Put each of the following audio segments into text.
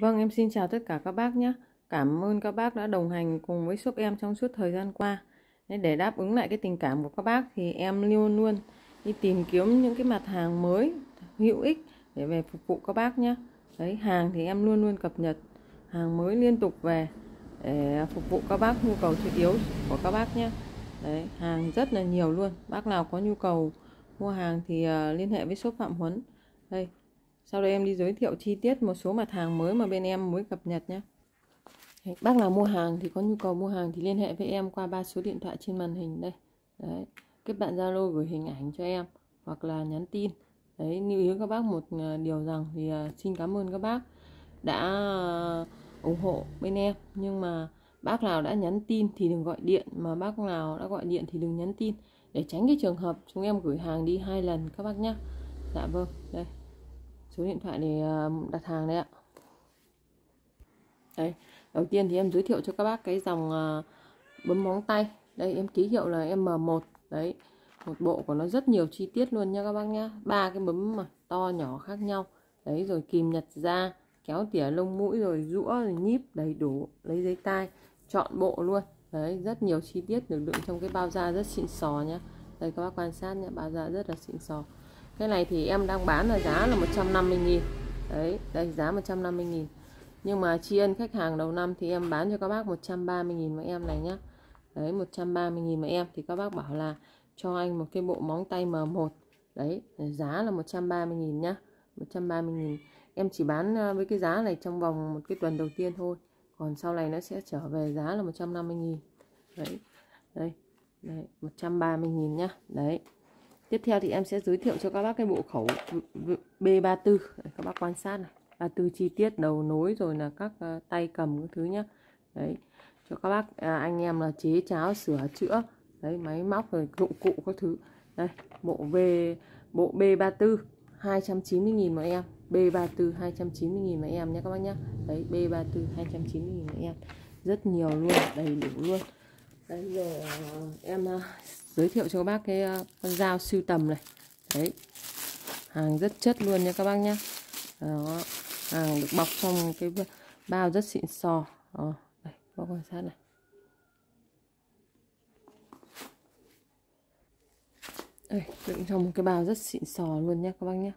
Vâng, em xin chào tất cả các bác nhé. Cảm ơn các bác đã đồng hành cùng với shop em trong suốt thời gian qua. Để đáp ứng lại cái tình cảm của các bác thì em luôn luôn đi tìm kiếm những cái mặt hàng mới hữu ích để về phục vụ các bác nhé. Đấy, hàng thì em luôn luôn cập nhật hàng mới liên tục về để phục vụ các bác nhu cầu thiết yếu của các bác nhé. Đấy, hàng rất là nhiều luôn. Bác nào có nhu cầu mua hàng thì ờ, liên hệ với shop Phạm Huấn. Đây, sau đây em đi giới thiệu chi tiết một số mặt hàng mới mà bên em mới cập nhật nhé bác nào mua hàng thì có nhu cầu mua hàng thì liên hệ với em qua ba số điện thoại trên màn hình đây đấy kết bạn zalo gửi hình ảnh cho em hoặc là nhắn tin đấy lưu ý các bác một ờ, điều rằng thì ờ, xin cảm ơn các bác đã ủng hộ bên em nhưng mà bác nào đã nhắn tin thì đừng gọi điện mà bác nào đã gọi điện thì đừng nhắn tin để tránh cái trường hợp chúng em gửi hàng đi hai lần các bác nhé dạ vâng đây số điện thoại để à, đặt hàng đấy ạ Đây, đầu tiên thì em giới thiệu cho các bác cái dòng à, bấm móng tay đây em ký hiệu là M1 đấy một bộ của nó rất nhiều chi tiết luôn nha các bác nhá ba cái bấm mà to nhỏ khác nhau đấy rồi kìm nhật ra kéo tỉa lông mũi rồi rũa rồi nhíp đầy đủ lấy giấy tai chọn bộ luôn đấy rất nhiều chi tiết được đựng trong cái bao da rất xịn sò nhá đây các bác quan sát nhá bao da rất là xịn sò cái này thì em đang bán là giá là 150.000 đấy đây giá 150.000 nhưng mà tri ân khách hàng đầu năm thì em bán cho các bác 130.000 mà em này nhá đấy 130.000 mà em thì các bác bảo là cho anh một cái bộ móng tay M1 đấy giá là 130.000 nhá 130.000 em chỉ bán à, với cái giá này trong vòng một cái tuần đầu tiên thôi còn sau này nó sẽ trở về giá là 150.000 đấy đây đấy 130.000 nhá đấy tiếp theo thì em sẽ giới thiệu cho các bác cái bộ khẩu B34 các bác quan sát này từ chi tiết đầu nối rồi là các ờ, tay cầm các thứ nhá đấy cho các bác à, anh em là chế cháo sửa chữa đấy máy móc rồi dụng cụ các thứ đây bộ V bộ B34 290.000 mà em B34 290.000 mà em nhé các bác nhá đấy B34 290.000 mà em rất nhiều luôn đầy đủ luôn đấy giờ em à, giới thiệu cho các bác cái ờ, con dao siêu tầm này đấy hàng rất chất luôn nha các bác nhé đó hàng được bọc trong cái bao rất xịn sò đó đây bác quan sát này đây đựng trong một cái bao rất xịn sò luôn nhé các bác nhé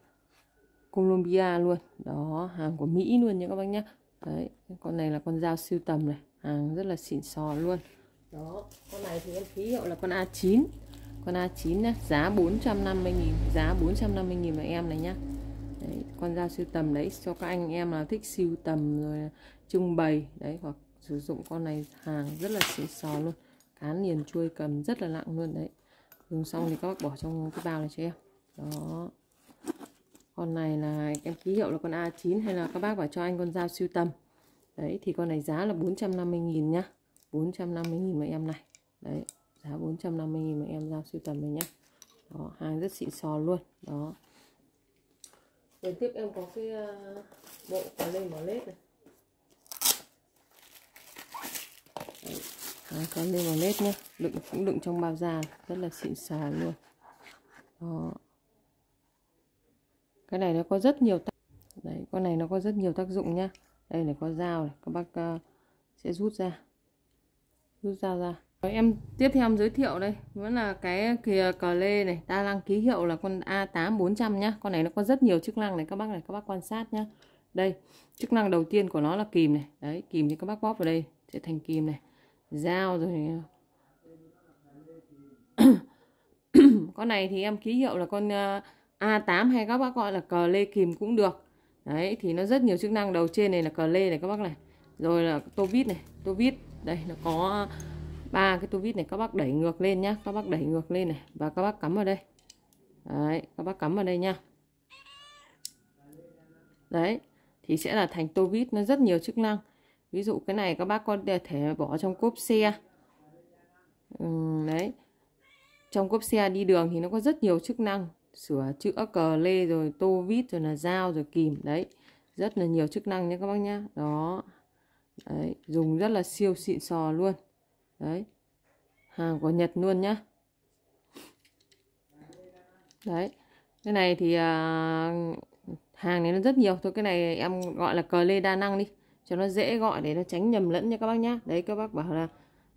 Colombia luôn đó hàng của Mỹ luôn nhé các bác nhé đấy con này là con dao siêu tầm này hàng rất là xịn sò luôn đó con này thì em ký hiệu là con A9 con A9 nhá, giá 450 nghìn giá 450 nghìn mà em này nhá đấy, con dao siêu tầm đấy cho các anh em là thích siêu tầm rồi trưng bày đấy hoặc sử dụng con này hàng rất là xịn sò luôn cán liền chuôi cầm rất là nặng luôn đấy dùng xong thì các bác bỏ trong cái bao này cho em đó con này là em ký hiệu là con A9 hay là các bác bảo cho anh con dao siêu tầm đấy thì con này giá là 450 nghìn nhá 450.000 mà em này đấy giá 450.000 mà em giao siêu tầm này nhé đó hàng rất xịn sò luôn đó Đến tiếp em có cái ờ, bộ có lên mỏ lết này Đấy, có lên mỏ lết nhé, đựng cũng đựng trong bao da rất là xịn sò luôn đó cái này nó có rất nhiều tác đấy con này nó có rất nhiều tác dụng nhá đây này có dao này các bác uh, sẽ rút ra rút dao em tiếp theo em giới thiệu đây vẫn là cái kìa cờ lê này ta năng ký hiệu là con A8 400 nhá con này nó có rất nhiều chức năng này các bác này các bác quan sát nhá đây chức năng đầu tiên của nó là kìm này đấy kìm thì các bác bóp vào đây sẽ thành kìm này dao rồi con này thì em ký hiệu là con ờ, A8 hay các bác gọi là cờ lê kìm cũng được đấy thì nó rất nhiều chức năng đầu trên này là cờ lê này các bác này rồi là tô vít này tô vít đây nó có ba cái tu vít này các bác đẩy ngược lên nhá các bác đẩy ngược lên này và các bác cắm vào đây đấy các bác cắm vào đây nha đấy thì sẽ là thành tô vít nó rất nhiều chức năng ví dụ cái này các bác có thể bỏ trong cốp xe ừ, đấy trong cốp xe đi đường thì nó có rất nhiều chức năng sửa chữa cờ lê rồi tô vít rồi là dao rồi kìm đấy rất là nhiều chức năng nhé các bác nhá đó đấy dùng rất là siêu xịn sò luôn đấy hàng của Nhật luôn nhá đấy cái này thì à, hàng này nó rất nhiều thôi cái này em gọi là cờ lê đa năng đi cho nó dễ gọi để nó tránh nhầm lẫn nha các bác nhá đấy các bác bảo là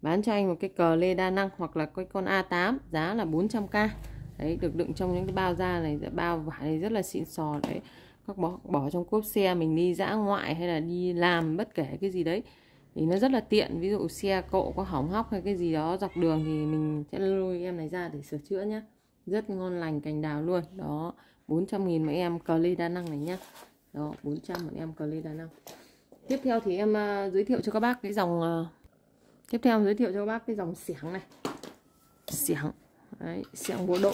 bán cho anh một cái cờ lê đa năng hoặc là cái con A8 giá là 400k đấy được đựng trong những cái bao da này bao vải này rất là xịn sò đấy các bỏ bỏ trong cốp xe mình đi dã ngoại hay là đi làm bất kể cái gì đấy thì nó rất là tiện ví dụ xe cộ có hỏng hóc hay cái gì đó dọc đường thì mình sẽ lôi em này ra để sửa chữa nhá rất ngon lành cành đào luôn đó 400 nghìn mấy em cờ lê đa năng này nhá đó 400 bọn em cờ lê đa năng tiếp theo thì em uh, giới thiệu cho các bác cái dòng uh, tiếp theo em giới thiệu cho các bác cái dòng xẻng này xẻng đấy xẻng bộ độ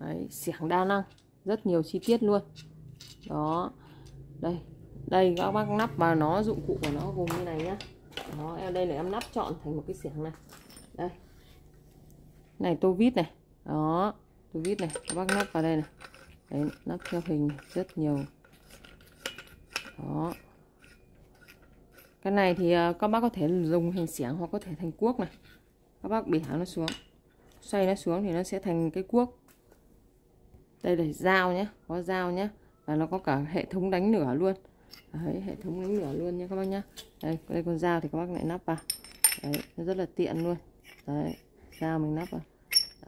đấy xẻng đa năng rất nhiều chi tiết luôn đó đây đây các bác nắp vào nó dụng cụ của nó gồm như này nhá đó em đây là em nắp chọn thành một cái xẻng này đây này tô vít này đó tô vít này các bác nắp vào đây này đấy nắp theo hình rất nhiều đó cái này thì à, các bác có thể dùng hình xẻng hoặc có thể thành cuốc này các bác bẻ nó xuống xoay nó xuống thì nó sẽ thành cái cuốc đây là dao nhé có dao nhé và nó có cả hệ thống đánh lửa luôn đấy, hệ thống đánh lửa luôn nha các bác nhá đây, đây con dao thì các bác lại nắp vào đấy, nó rất là tiện luôn đấy dao mình nắp vào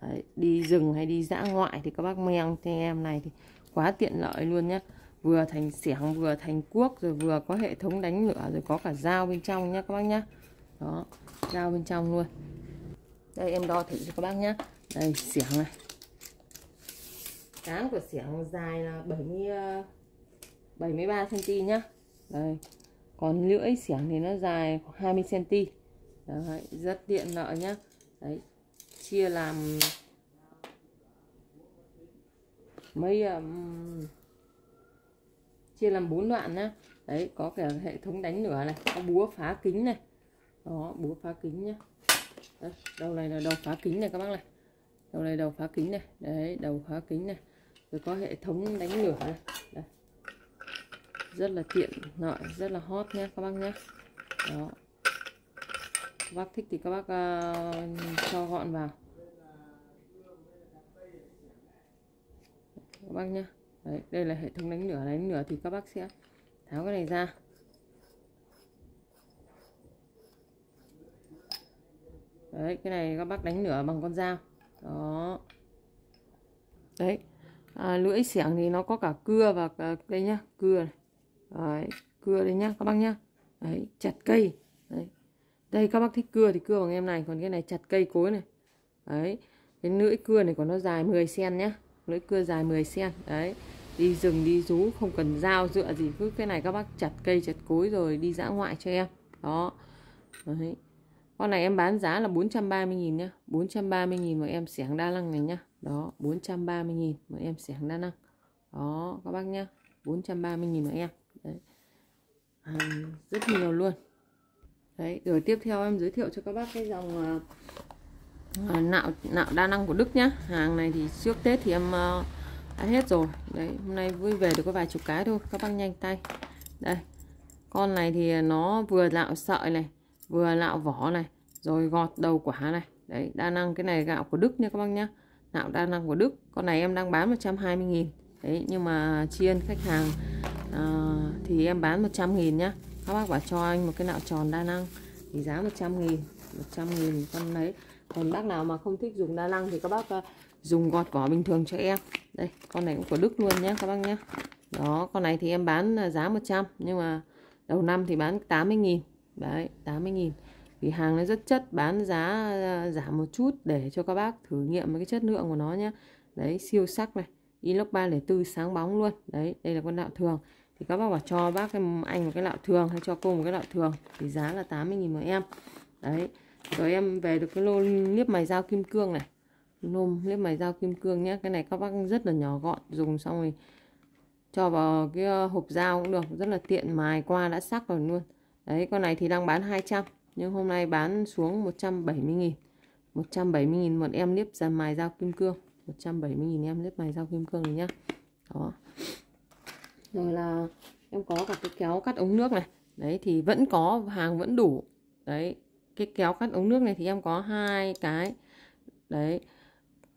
đấy, đi rừng hay đi dã ngoại thì các bác mang theo em này thì quá tiện lợi luôn nhá vừa thành xẻng vừa thành cuốc rồi vừa có hệ thống đánh lửa rồi có cả dao bên trong nhá các bác nhá đó dao bên trong luôn đây em đo thử cho các bác nhá đây xẻng này cán của xẻng dài là 70 73 cm nhá đây còn lưỡi xẻng thì nó dài 20 cm đấy, rất tiện lợi nhá đấy chia làm mấy um, chia làm bốn đoạn nhá đấy có cả hệ thống đánh lửa này có búa phá kính này đó búa phá kính nhá đây đầu này là đầu phá kính này các bác này đầu này đầu phá kính này đấy đầu phá kính này rồi có hệ thống đánh lửa này. Đây. rất là tiện lợi rất là hot nhé các bác nhé đó các bác thích thì các bác uh, cho gọn vào các bác nhé Đấy, đây là hệ thống đánh lửa đánh lửa thì các bác sẽ tháo cái này ra đấy cái này các bác đánh lửa bằng con dao đó đấy à, lưỡi xẻng thì nó có cả cưa và cả, đây nhá cưa này. Đấy, cưa đây nhá các bác nhá đấy chặt cây đấy. đây các bác thích cưa thì cưa bằng em này còn cái này chặt cây cối này đấy cái lưỡi cưa này của nó dài 10 cm nhá lưỡi cưa dài 10 cm đấy đi rừng đi rú không cần dao dựa gì cứ cái này các bác chặt cây chặt cối rồi đi dã ngoại cho em đó đấy con này em bán giá là 430 000 nhá 430 000 mà em xẻng đa lăng này nhá đó 430.000 một em xẻng đa năng đó các bác nhá 430.000 một em đấy à, rất nhiều luôn đấy rồi tiếp theo em giới thiệu cho các bác cái dòng ờ, à, nạo nạo đa năng của Đức nhá hàng này thì trước Tết thì em à, đã hết rồi đấy hôm nay vui về được có vài chục cái thôi các bác nhanh tay đây con này thì nó vừa lạo sợi này vừa lạo vỏ này rồi gọt đầu quả này đấy đa năng cái này gạo của Đức nha các bác nhá nạo đa năng của Đức con này em đang bán 120.000 đấy nhưng mà chiên khách hàng à, thì em bán 100.000 nhá các bác bảo cho anh một cái nạo tròn đa năng thì giá 100.000 100.000 con đấy còn bác nào mà không thích dùng đa năng thì các bác à, dùng gọt vỏ bình thường cho em đây con này cũng của Đức luôn nhé các bác nhé đó con này thì em bán à, giá 100 nhưng mà đầu năm thì bán 80.000 đấy 80.000 vì hàng nó rất chất bán giá ờ, giảm một chút để cho các bác thử nghiệm với cái chất lượng của nó nhé đấy siêu sắc này inox 304 sáng bóng luôn đấy đây là con lạo thường thì các bác bảo cho bác anh một cái lạo thường hay cho cô một cái lạo thường thì giá là 80.000 một em đấy rồi em về được cái lô liếp mày dao kim cương này nôm liếp mày dao kim cương nhé cái này các bác rất là nhỏ gọn dùng xong rồi cho vào cái ờ, hộp dao cũng được rất là tiện mài qua đã sắc rồi luôn đấy con này thì đang bán 200 nhưng hôm nay bán xuống 170.000 170.000 một em nếp ra mài dao kim cương 170.000 em nếp mài dao kim cương này nhá đó rồi là em có cả cái kéo cắt ống nước này đấy thì vẫn có hàng vẫn đủ đấy cái kéo cắt ống nước này thì em có hai cái đấy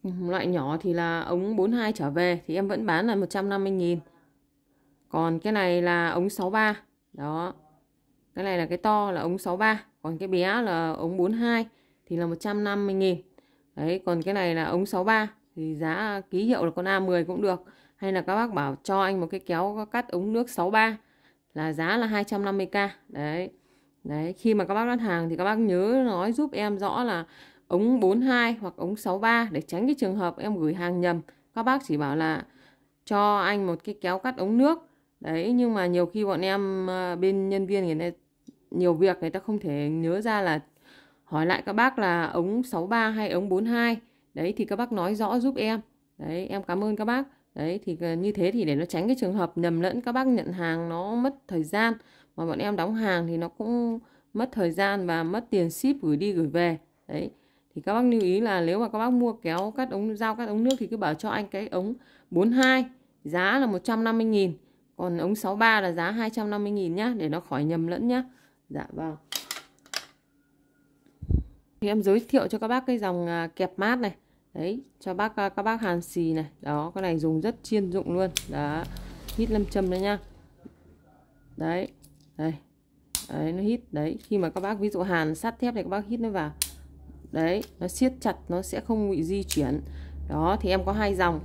loại nhỏ thì là ống 42 trở về thì em vẫn bán là 150.000 còn cái này là ống 63 đó cái này là cái to là ống 63 còn cái bé là ống 42 thì là 150 nghìn đấy còn cái này là ống 63 thì giá ký hiệu là con A10 cũng được hay là các bác bảo cho anh một cái kéo cắt ống nước 63 là giá là 250k đấy đấy khi mà các bác đặt hàng thì các bác nhớ nói giúp em rõ là ống 42 hoặc ống 63 để tránh cái trường hợp em gửi hàng nhầm các bác chỉ bảo là cho anh một cái kéo cắt ống nước đấy nhưng mà nhiều khi bọn em ờ, bên nhân viên người ta nhiều việc người ta không thể nhớ ra là hỏi lại các bác là ống 63 hay ống 42 đấy thì các bác nói rõ giúp em đấy em cảm ơn các bác đấy thì ờ, như thế thì để nó tránh cái trường hợp nhầm lẫn các bác nhận hàng nó mất thời gian mà bọn em đóng hàng thì nó cũng mất thời gian và mất tiền ship gửi đi gửi về đấy thì các bác lưu ý là nếu mà các bác mua kéo cắt ống dao cắt ống nước thì cứ bảo cho anh cái ống 42 giá là 150.000 còn ống 63 là giá 250.000 nhá để nó khỏi nhầm lẫn nhá dạ vâng thì em giới thiệu cho các bác cái dòng à, kẹp mát này đấy cho bác à, các bác hàn xì này đó cái này dùng rất chuyên dụng luôn đó hít lâm châm đấy nha đấy đây đấy nó hít đấy khi mà các bác ví dụ hàn sắt thép này các bác hít nó vào đấy nó siết chặt nó sẽ không bị di chuyển đó thì em có hai dòng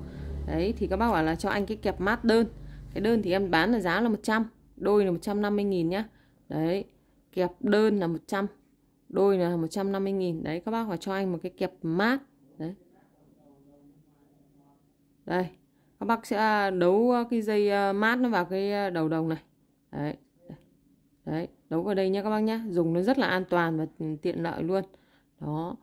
đấy thì các bác bảo là cho anh cái kẹp mát đơn cái đơn thì em bán là giá là 100 đôi là 150 000 nhá đấy kẹp đơn là 100 đôi là 150.000 đấy các bác và cho anh một cái kẹp mát đấy đây các bác sẽ à, đấu à, cái dây à, mát nó vào cái đầu đồng này đấy đấy đấu vào đây nhé các bác nhé dùng nó rất là an toàn và tiện lợi luôn đó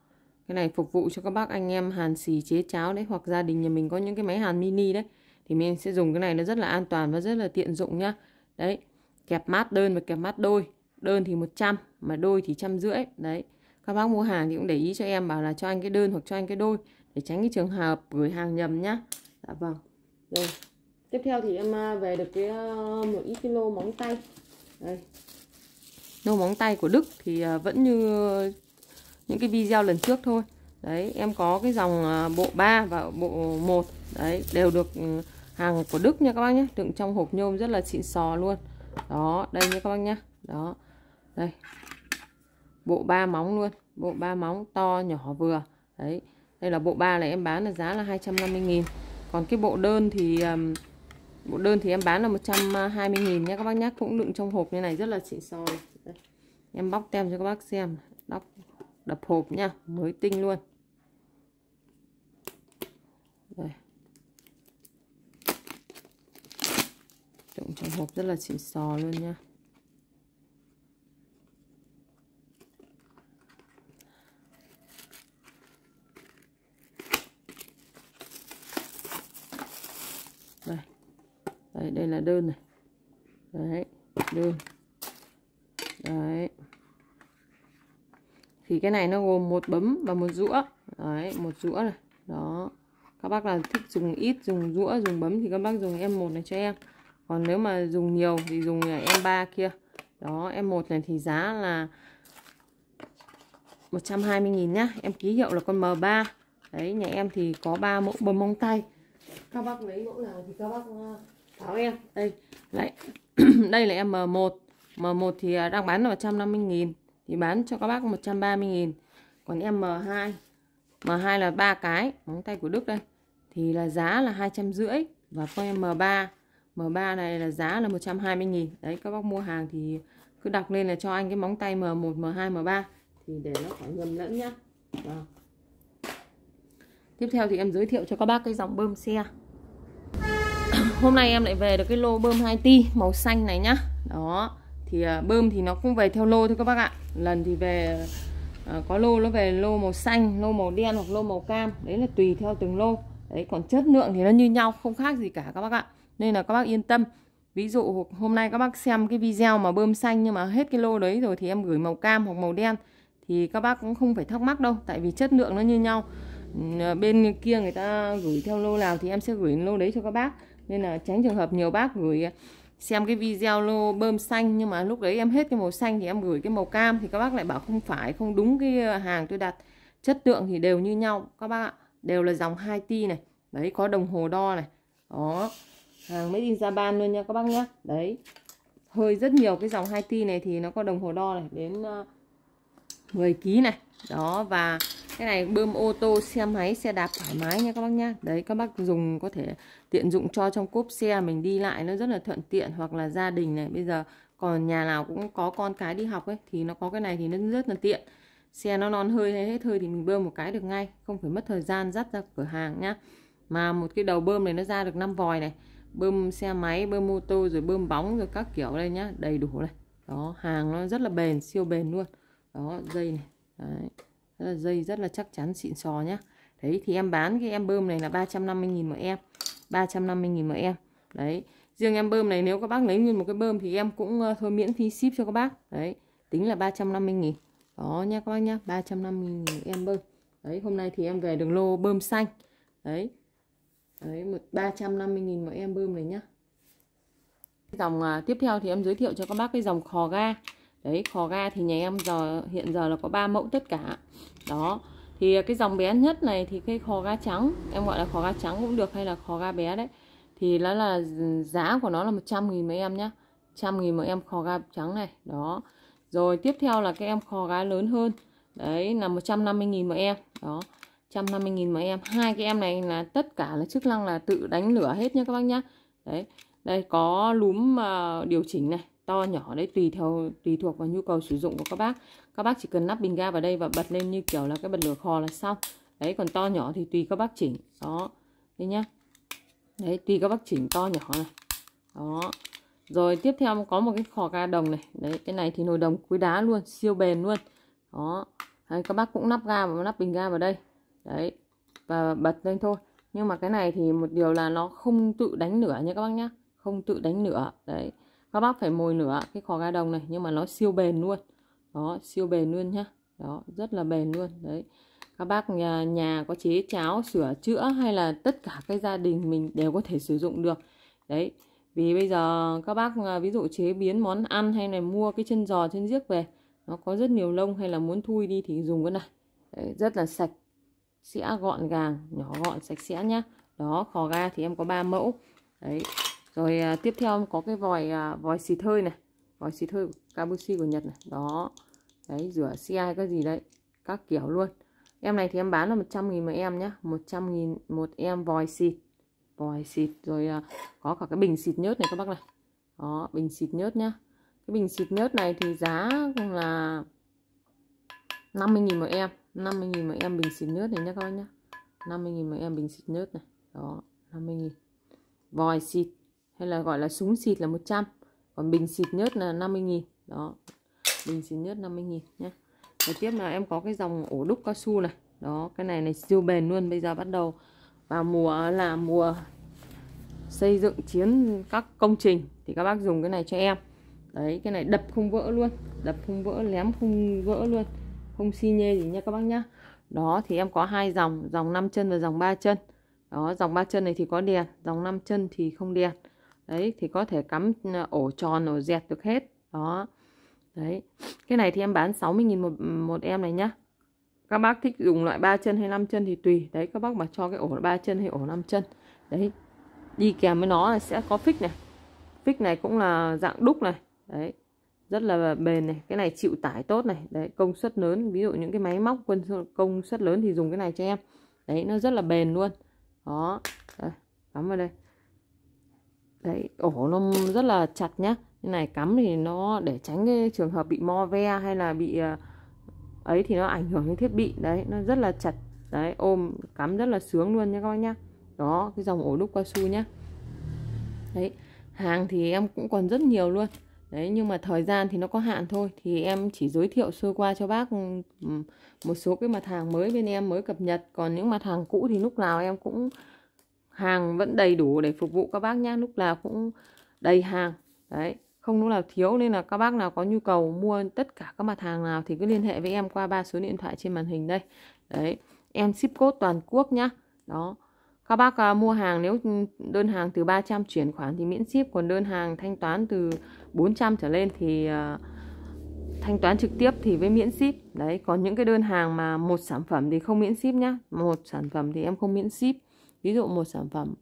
cái này phục vụ cho các bác anh em hàn xì chế cháo đấy hoặc gia đình nhà mình có những cái máy hàn mini đấy thì mình sẽ dùng cái này nó rất là an toàn và rất là tiện dụng nhá đấy kẹp mát đơn và kẹp mát đôi đơn thì 100 mà đôi thì trăm rưỡi đấy các bác mua hàng thì cũng để ý cho em bảo là cho anh cái đơn hoặc cho anh cái đôi để tránh cái trường hợp gửi hàng nhầm nhá dạ vâng rồi tiếp theo thì em à, về được cái à, một ít kilo móng tay đây nô móng tay của Đức thì à, vẫn như những cái video lần trước thôi đấy em có cái dòng bộ 3 và bộ 1 đấy đều được ừ, hàng của Đức nha các bác nhé đựng trong hộp nhôm rất là xịn sò luôn đó đây nha các bác nhé đó đây bộ ba móng luôn bộ ba móng to nhỏ vừa đấy đây là bộ ba này em bán là giá là 250.000 còn cái bộ đơn thì um, bộ đơn thì em bán là 120.000 nhé các bác nhắc cũng đựng trong hộp như này rất là xịn sò em bóc tem cho các bác xem đóc đập hộp nha mới tinh luôn đây. đựng trong hộp rất là xịn sò luôn nha đơn này đấy đơn đấy thì cái này nó gồm một bấm và một rũa đấy một rũa này đó các bác là thích dùng ít dùng rũa dùng bấm thì các bác dùng em một này cho em còn nếu mà dùng nhiều thì dùng em ba kia đó em một này thì giá là 120.000 nhá em ký hiệu là con M3 đấy nhà em thì có ba mẫu bấm móng tay các bác lấy mẫu nào thì các bác ờ, đó em, đây. Lại. đây là em M1. M1 thì à, đang bán là 150 000 thì bán cho các bác 130 000 Còn em M2 M2 là ba cái, móng tay của Đức đây. Thì là giá là 250 và con em M3 M3 này là giá là 120 000 Đấy các bác mua hàng thì cứ đọc lên là cho anh cái móng tay M1, M2, M3 thì để nó khỏi nhầm lẫn nhá. Đó. Vâng. Tiếp theo thì em giới thiệu cho các bác cái dòng bơm xe hôm nay em lại về được cái lô bơm 2 ti màu xanh này nhá đó thì à, bơm thì nó cũng về theo lô thôi các bác ạ lần thì về à, có lô nó về lô màu xanh lô màu đen hoặc lô màu cam đấy là tùy theo từng lô đấy còn chất lượng thì nó như nhau không khác gì cả các bác ạ nên là các bác yên tâm ví dụ hôm nay các bác xem cái video mà bơm xanh nhưng mà hết cái lô đấy rồi thì em gửi màu cam hoặc màu đen thì các bác cũng không phải thắc mắc đâu tại vì chất lượng nó như nhau à, bên kia người ta gửi theo lô nào thì em sẽ gửi lô đấy cho các bác nên là tránh trường hợp nhiều bác gửi à, xem cái video lô bơm xanh nhưng mà lúc đấy em hết cái màu xanh thì em gửi cái màu cam thì các bác lại bảo không phải không đúng cái à, hàng tôi đặt chất lượng thì đều như nhau các bác ạ đều là dòng 2 ti này đấy có đồng hồ đo này đó hàng mới đi ra ban luôn nha các bác nhé đấy hơi rất nhiều cái dòng 2 ti này thì nó có đồng hồ đo này đến 10 à, ký này đó và cái này bơm ô tô xe máy xe đạp thoải mái nha các bác nhá đấy các bác dùng có thể tiện dụng cho trong cốp xe mình đi lại nó rất là thuận tiện hoặc là gia đình này bây giờ còn nhà nào cũng có con cái đi học ấy thì nó có cái này thì nó rất là tiện xe nó non hơi hay hết hơi thì mình bơm một cái được ngay không phải mất thời gian dắt ra cửa hàng nhá mà một cái đầu bơm này nó ra được 5 vòi này bơm xe máy bơm mô tô rồi bơm bóng rồi các kiểu đây nhá đầy đủ này đó hàng nó rất là bền siêu bền luôn đó dây này đấy là dây rất là chắc chắn xịn sò nhá đấy thì em bán cái em bơm này là 350.000 một em 350.000 một em đấy riêng em bơm này nếu các bác lấy nguyên một cái bơm thì em cũng ờ, thôi miễn phí ship cho các bác đấy tính là 350.000 đó nha các bác nhá 350.000 em bơm đấy hôm nay thì em về đường lô bơm xanh đấy đấy một 350.000 một em bơm này nhá dòng à, tiếp theo thì em giới thiệu cho các bác cái dòng khò ga đấy kho ga thì nhà em giờ hiện giờ là có 3 mẫu tất cả đó thì cái dòng bé nhất này thì cái kho ga trắng em gọi là kho ga trắng cũng được hay là kho ga bé đấy thì nó là giá của nó là 100 nghìn mấy em nhá 100 nghìn mấy em kho ga trắng này đó rồi tiếp theo là các em kho ga lớn hơn đấy là 150 nghìn mấy em đó 150 nghìn mấy em hai cái em này là tất cả là chức năng là tự đánh lửa hết nha các bác nhá đấy đây có lúm uh, điều chỉnh này to nhỏ đấy tùy theo tùy thuộc vào nhu cầu sử dụng của các bác các bác chỉ cần nắp bình ga vào đây và bật lên như kiểu là cái bật lửa kho là xong đấy còn to nhỏ thì tùy các bác chỉnh đó đấy nhá đấy tùy các bác chỉnh to nhỏ này đó rồi tiếp theo có một cái kho ga đồng này đấy cái này thì nồi đồng quý đá luôn siêu bền luôn đó đấy, các bác cũng nắp ga và nắp bình ga vào đây đấy và bật lên thôi nhưng mà cái này thì một điều là nó không tự đánh lửa nhé các bác nhá không tự đánh lửa đấy các bác phải mồi lửa cái cỏ ga đồng này nhưng mà nó siêu bền luôn đó siêu bền luôn nhá đó rất là bền luôn đấy các bác nhà, nhà có chế cháo sửa chữa hay là tất cả cái gia đình mình đều có thể sử dụng được đấy vì bây giờ các bác à, ví dụ chế biến món ăn hay là mua cái chân giò chân giếc về nó có rất nhiều lông hay là muốn thui đi thì dùng cái này đấy, rất là sạch sẽ gọn gàng nhỏ gọn sạch sẽ nhá đó khò ga thì em có 3 mẫu đấy rồi à, tiếp theo có cái vòi à, vòi xịt hơi này vòi xịt hơi Kabushi của Nhật này đó đấy rửa xe cái gì đấy các kiểu luôn em này thì em bán là 100 nghìn một em nhá 100 nghìn một em vòi xịt vòi xịt rồi à, có cả cái bình xịt nhớt này các bác này đó bình xịt nhớt nhá cái bình xịt nhớt này thì giá là 50.000 một em 50.000 một em bình xịt nhớt này nhá các bác nhá 50.000 một em bình xịt nhớt này đó 50.000 vòi xịt hay là gọi là súng xịt là 100 còn bình xịt nhớt là 50.000 đó bình xịt nhớt 50.000 nhé và tiếp là em có cái dòng ổ đúc cao su này đó cái này này siêu bền luôn bây giờ bắt đầu vào mùa là mùa xây dựng chiến các công trình thì các bác dùng cái này cho em đấy cái này đập không vỡ luôn đập không vỡ lém không vỡ luôn không xi nhê gì nha các bác nhá đó thì em có hai dòng dòng 5 chân và dòng 3 chân đó dòng 3 chân này thì có đèn dòng 5 chân thì không đèn đấy thì có thể cắm ờ, ổ tròn ổ dẹt được hết đó đấy cái này thì em bán 60.000 một một em này nhá các bác thích dùng loại 3 chân hay 5 chân thì tùy đấy các bác mà cho cái ổ 3 chân hay ổ 5 chân đấy đi kèm với nó là sẽ có phích này phích này cũng là dạng đúc này đấy rất là bền này cái này chịu tải tốt này đấy công suất lớn ví dụ những cái máy móc quân công suất lớn thì dùng cái này cho em đấy nó rất là bền luôn đó đấy, cắm vào đây đấy ổ nó rất là chặt nhá như này cắm thì nó để tránh cái trường hợp bị mo ve hay là bị à, ấy thì nó ảnh hưởng đến thiết bị đấy nó rất là chặt đấy ôm cắm rất là sướng luôn nha các bác nhá đó cái dòng ổ đúc cao su nhá đấy hàng thì em cũng còn rất nhiều luôn đấy nhưng mà thời gian thì nó có hạn thôi thì em chỉ giới thiệu sơ qua cho bác ừ, một số cái mặt hàng mới bên em mới cập nhật còn những mặt hàng cũ thì lúc nào em cũng hàng vẫn đầy đủ để phục vụ các bác nhá lúc nào cũng đầy hàng đấy không lúc nào thiếu nên là các bác nào có nhu cầu mua tất cả các mặt hàng nào thì cứ liên hệ với em qua ba số điện thoại trên màn hình đây đấy em ship code toàn quốc nhá đó các bác à, mua hàng nếu ừ, đơn hàng từ 300 chuyển khoản thì miễn ship còn đơn hàng thanh toán từ 400 trở lên thì à, thanh toán trực tiếp thì với miễn ship đấy còn những cái đơn hàng mà một sản phẩm thì không miễn ship nhá một sản phẩm thì em không miễn ship ví dụ một sản phẩm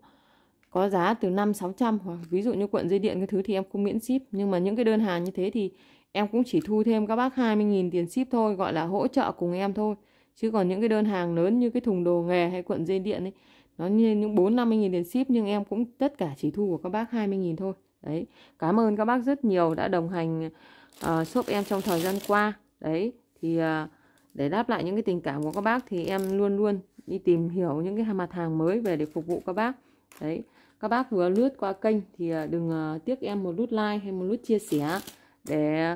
có giá từ 5 600 hoặc ví dụ như cuộn dây điện cái thứ thì em không miễn ship nhưng mà những cái đơn hàng như thế thì em cũng chỉ thu thêm các bác 20.000 tiền ship thôi gọi là hỗ trợ cùng em thôi chứ còn những cái đơn hàng lớn như cái thùng đồ nghề hay cuộn dây điện ấy nó như những 4 50 nghìn tiền ship nhưng em cũng tất cả chỉ thu của các bác 20 nghìn thôi đấy cảm ơn các bác rất nhiều đã đồng hành uh, ờ, shop em trong thời gian qua đấy thì uh, để đáp lại những cái tình cảm của các bác thì em luôn luôn đi tìm hiểu những cái mặt hàng mới về để phục vụ các bác đấy các bác vừa lướt qua kênh thì à, đừng à, tiếc em một nút like hay một nút chia sẻ để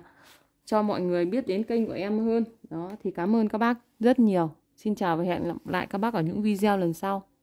cho mọi người biết đến kênh của em hơn đó thì cảm ơn các bác rất nhiều xin chào và hẹn gặp lại các bác ở những video lần sau